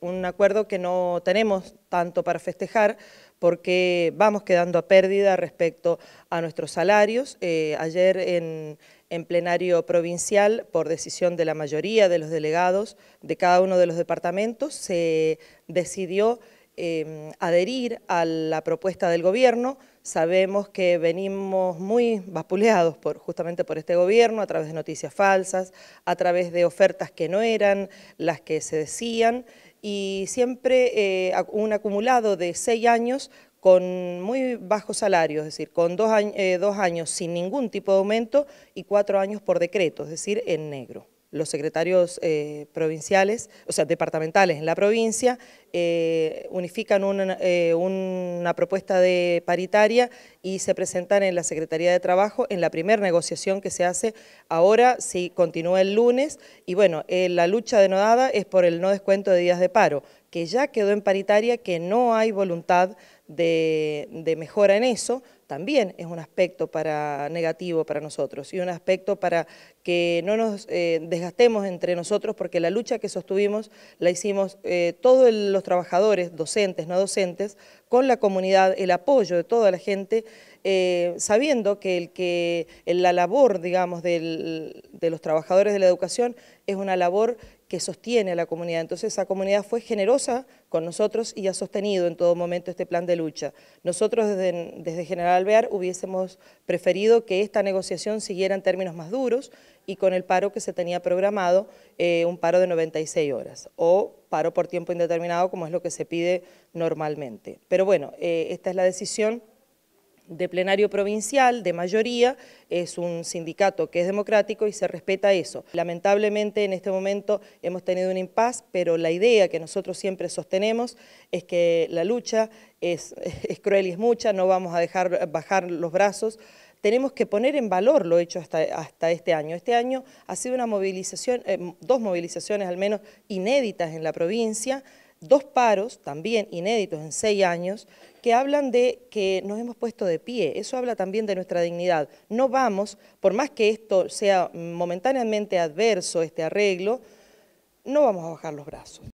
un acuerdo que no tenemos tanto para festejar porque vamos quedando a pérdida respecto a nuestros salarios. Eh, ayer en, plenario provincial, por decisión de la mayoría de los delegados de cada uno de los departamentos, se decidió em, adherir a la propuesta del gobierno. Sabemos que venimos muy vapuleados por, justamente por este gobierno a través de noticias falsas, a través de ofertas que no eran las que se decían y siempre eh, un acumulado de seis años con muy bajos salarios, es decir, con dos, eh, dos años sin ningún tipo de aumento y cuatro años por decreto, es decir, en negro los secretarios eh, provinciales, o sea, departamentales en la provincia, eh, unifican una, eh, una, propuesta de paritaria y se presentan en la Secretaría de Trabajo en la primera negociación que se hace ahora, si continúa el lunes, y bueno, la lucha denodada es por el no descuento de días de paro, que ya quedó en paritaria, que no hay voluntad de, mejora en eso, también es un aspecto para negativo para nosotros y un aspecto para que no nos eh, desgastemos entre nosotros porque la lucha que sostuvimos la hicimos eh, todos los trabajadores, docentes, no docentes, con la comunidad, el apoyo de toda la gente eh, sabiendo que, el la labor, digamos, de los trabajadores de la educación es una labor que sostiene a la comunidad. Entonces esa comunidad fue generosa con nosotros y ha sostenido en todo momento este plan de lucha. Nosotros desde, General Alvear hubiésemos preferido que esta negociación siguiera en términos más duros y con el paro que se tenía programado, eh, un paro de 96 horas o paro por tiempo indeterminado como es lo que se pide normalmente. Pero bueno, eh, esta es la decisión de plenario provincial, de mayoría, es un sindicato que es democrático y se respeta eso. Lamentablemente en este momento hemos tenido un impas, pero la idea que nosotros siempre sostenemos es que la lucha es, cruel y es mucha, no vamos a dejar bajar los brazos, tenemos que poner en valor lo hecho hasta, este año. Este año ha sido una movilización, eh, dos movilizaciones al menos inéditas en la provincia, dos paros, también inéditos en seis años, que hablan de que nos hemos puesto de pie. Eso habla también de nuestra dignidad. No vamos, por más que esto sea momentáneamente adverso, este arreglo, no vamos a bajar los brazos.